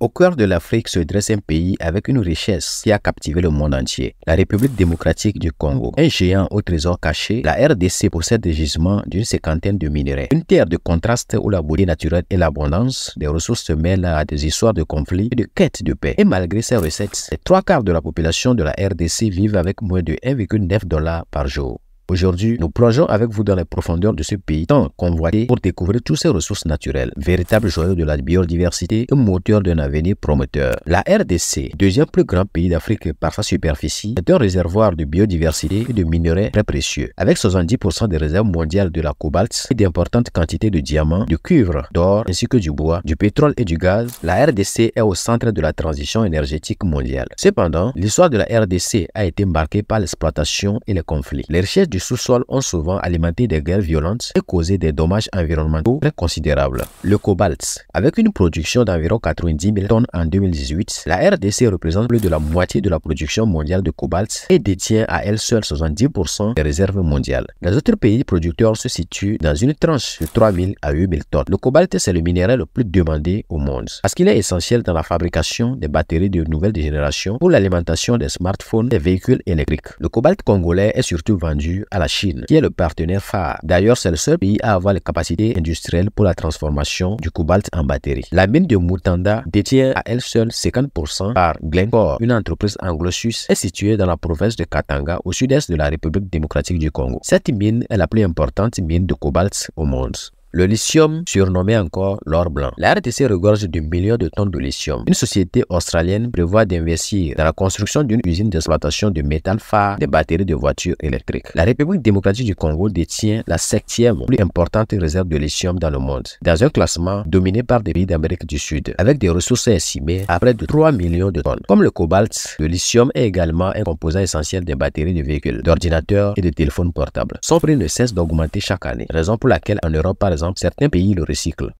Au cœur de l'Afrique se dresse un pays avec une richesse qui a captivé le monde entier, la République démocratique du Congo. Un géant au trésor caché, la RDC possède des gisements d'une cinquantaine de minerais. Une terre de contraste où la beauté naturelle et l'abondance des ressources se mêlent à des histoires de conflits et de quêtes de paix. Et malgré ces recettes, les trois quarts de la population de la RDC vivent avec moins de 1,9 dollars par jour. Aujourd'hui, nous plongeons avec vous dans les profondeurs de ce pays tant convoité pour découvrir toutes ses ressources naturelles, véritable joyau de la biodiversité et moteur d'un avenir prometteur. La RDC, deuxième plus grand pays d'Afrique par sa superficie, est un réservoir de biodiversité et de minerais très précieux, avec 70% des réserves mondiales de la cobalt et d'importantes quantités de diamants, de cuivre, d'or ainsi que du bois, du pétrole et du gaz. La RDC est au centre de la transition énergétique mondiale. Cependant, l'histoire de la RDC a été marquée par l'exploitation et les conflits. Les richesses du du sous-sol ont souvent alimenté des guerres violentes et causé des dommages environnementaux très considérables. Le cobalt. Avec une production d'environ 90 000 tonnes en 2018, la RDC représente plus de la moitié de la production mondiale de cobalt et détient à elle seule 70% des réserves mondiales. Les autres pays producteurs se situent dans une tranche de 3 000 à 8 000 tonnes. Le cobalt, c'est le minéral le plus demandé au monde parce qu'il est essentiel dans la fabrication des batteries de nouvelle génération pour l'alimentation des smartphones, des véhicules électriques. Le cobalt congolais est surtout vendu à la Chine, qui est le partenaire phare. D'ailleurs, c'est le seul pays à avoir les capacités industrielles pour la transformation du cobalt en batterie. La mine de Mutanda détient à elle seule 50% par Glencore, une entreprise anglo-suisse, est située dans la province de Katanga, au sud-est de la République démocratique du Congo. Cette mine est la plus importante mine de cobalt au monde. Le lithium, surnommé encore l'or blanc. La RTC regorge de millions de tonnes de lithium. Une société australienne prévoit d'investir dans la construction d'une usine d'exploitation de métal phare des batteries de voitures électriques. La République démocratique du Congo détient la septième plus importante réserve de lithium dans le monde, dans un classement dominé par des pays d'Amérique du Sud, avec des ressources estimées à près de 3 millions de tonnes. Comme le cobalt, le lithium est également un composant essentiel des batteries de véhicules, d'ordinateurs et de téléphones portables. Son prix ne cesse d'augmenter chaque année, raison pour laquelle en Europe, par exemple, certains pays le recyclent.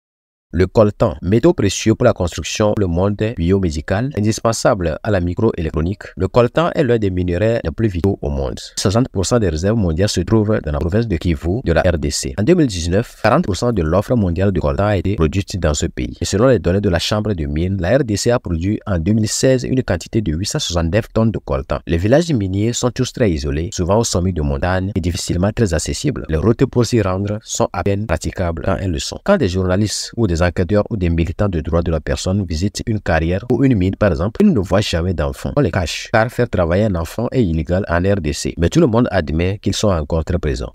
Le coltan, métaux précieux pour la construction, le monde biomédical, indispensable à la microélectronique. Le coltan est l'un des minerais les plus vitaux au monde. 60% des réserves mondiales se trouvent dans la province de Kivu de la RDC. En 2019, 40% de l'offre mondiale de coltan a été produite dans ce pays. Et selon les données de la Chambre de mines, la RDC a produit en 2016 une quantité de 869 tonnes de coltan. Les villages miniers sont tous très isolés, souvent au sommet de montagnes et difficilement très accessibles. Les routes pour s'y rendre sont à peine praticables quand elles leçon. Quand des journalistes ou des des enquêteurs ou des militants de droits de la personne visitent une carrière ou une mine, par exemple, ils ne voient jamais d'enfants. On les cache, car faire travailler un enfant est illégal en RDC. Mais tout le monde admet qu'ils sont encore très présents.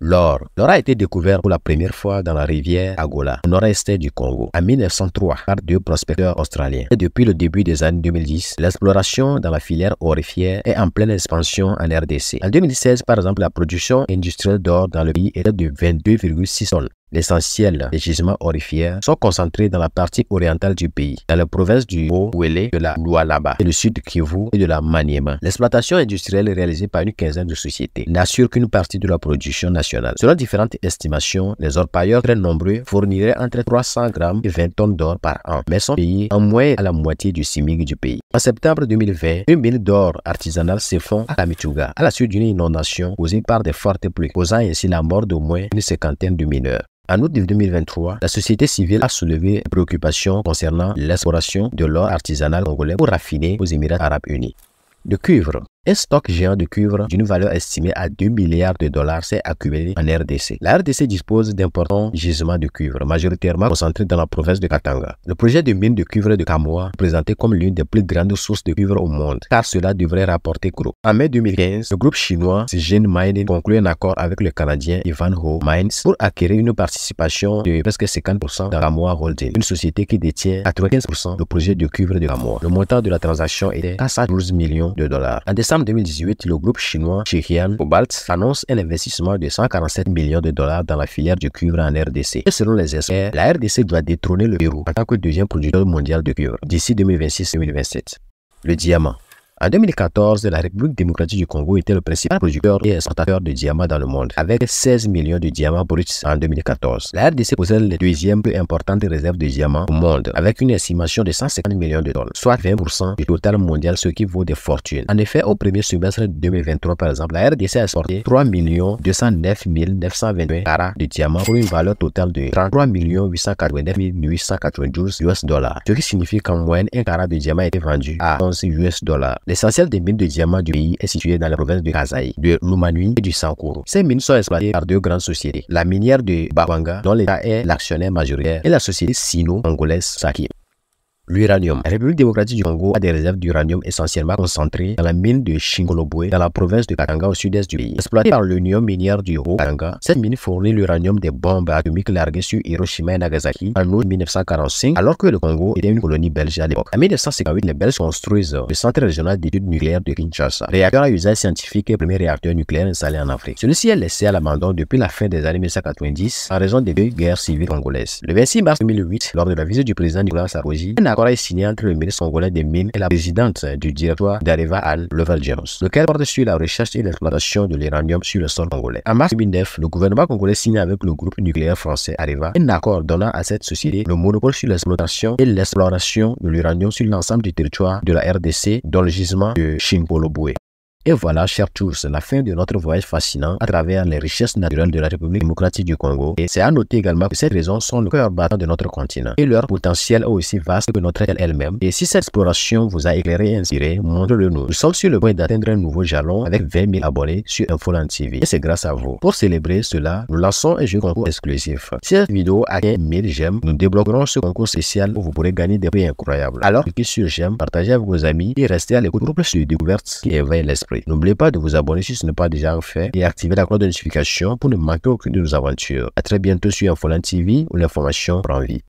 L'or. L'or a été découvert pour la première fois dans la rivière Agola, au nord-est du Congo, en 1903 par deux prospecteurs australiens. Et depuis le début des années 2010, l'exploration dans la filière orifière est en pleine expansion en RDC. En 2016, par exemple, la production industrielle d'or dans le pays était de 22,6 tonnes. L'essentiel des gisements aurifères sont concentrés dans la partie orientale du pays, dans la province du Haut-Ouélé, de la Lualaba, et le sud Kivu et de la Maniema. L'exploitation industrielle réalisée par une quinzaine de sociétés n'assure qu'une partie de la production nationale. Selon différentes estimations, les orpailleurs très nombreux fourniraient entre 300 grammes et 20 tonnes d'or par an, mais sont payés en moins à la moitié du CIMIG du pays. En septembre 2020, une mine d'or artisanale s'effondre à Kamituga à la suite d'une inondation causée par des fortes pluies, causant ainsi la mort d'au moins une cinquantaine de mineurs. En août 2023, la société civile a soulevé des préoccupations concernant l'exploration de l'or artisanal congolais pour raffiner aux Émirats arabes unis. Le cuivre, un stock géant de cuivre d'une valeur estimée à 2 milliards de dollars s'est accumulé en RDC. La RDC dispose d'importants gisements de cuivre, majoritairement concentrés dans la province de Katanga. Le projet de mine de cuivre de Kamoa, présenté comme l'une des plus grandes sources de cuivre au monde, car cela devrait rapporter gros. En mai 2015, le groupe chinois Sijin Mining conclut un accord avec le Canadien Ivan Ho Mines pour acquérir une participation de presque 50% dans Kamoa Holding, une société qui détient 95% du projet de cuivre de Kamoa. Le montant de la transaction était 12 millions de dollars. En décembre en 2018, le groupe chinois Shekian Cobalt annonce un investissement de 147 millions de dollars dans la filière du cuivre en RDC. Et selon les experts, la RDC doit détrôner le Pérou en tant que deuxième producteur mondial de cuivre d'ici 2026-2027. Le diamant. En 2014, la République démocratique du Congo était le principal producteur et exportateur de diamants dans le monde, avec 16 millions de diamants bruts en 2014. La RDC possède les deuxième plus importantes réserves de diamants au monde, avec une estimation de 150 millions de dollars, soit 20% du total mondial, ce qui vaut des fortunes. En effet, au premier semestre 2023, par exemple, la RDC a exporté 3 209 921 carats de diamants pour une valeur totale de 33 889 892 US dollars, ce qui signifie qu'en moyenne, un carat de diamant était vendu à 11 US dollars. L'essentiel des mines de diamants du pays est situé dans la province de Kazaï, de Lumanui et du Sankoro. Ces mines sont exploitées par deux grandes sociétés, la minière de Bawanga, dont l'État est l'actionnaire majoritaire, et la société sino-angolaise Sakir l'uranium. La République démocratique du Congo a des réserves d'uranium essentiellement concentrées dans la mine de Shingolobwe dans la province de Katanga au sud-est du pays. Exploité par l'Union minière du Haut-Katanga, cette mine fournit l'uranium des bombes atomiques larguées sur Hiroshima et Nagasaki en août 1945, alors que le Congo était une colonie belge à l'époque. En 1958, les Belges construisent le Centre régional d'études nucléaires de Kinshasa, réacteur à usage scientifique et premier réacteur nucléaire installé en Afrique. Celui-ci est laissé à l'abandon depuis la fin des années 1990 en raison des deux guerres civiles congolaises. Le 26 mars 2008, lors de la visite du président Nicolas Sarkozy, accord est signé entre le ministre congolais des Mines et la présidente du directoire d'Areva Al Jones, lequel porte sur la recherche et l'exploitation de l'uranium sur le sol congolais. En mars 2009, le gouvernement congolais signe avec le groupe nucléaire français Areva un accord donnant à cette société le monopole sur l'exploitation et l'exploration de l'uranium sur l'ensemble du territoire de la RDC, dans le gisement de Chimpolo-Boué. Et voilà, chers tous, la fin de notre voyage fascinant à travers les richesses naturelles de la République démocratique du Congo. Et c'est à noter également que ces raisons sont le cœur battant de notre continent. Et leur potentiel est aussi vaste que notre elle-même. Et si cette exploration vous a éclairé et inspiré, montrez-le nous. Nous sommes sur le point d'atteindre un nouveau jalon avec 20 000 abonnés sur Infoland TV. Et c'est grâce à vous. Pour célébrer cela, nous lançons un jeu concours exclusif. Si cette vidéo atteint 1000 j'aime, nous débloquerons ce concours spécial où vous pourrez gagner des prix incroyables. Alors, cliquez sur j'aime, partagez avec vos amis et restez à l'écoute pour plus de découvertes qui éveillent l'esprit. N'oubliez pas de vous abonner si ce n'est pas déjà fait et activer la cloche de notification pour ne manquer aucune de nos aventures. À très bientôt sur Infoland TV où l'information prend vie.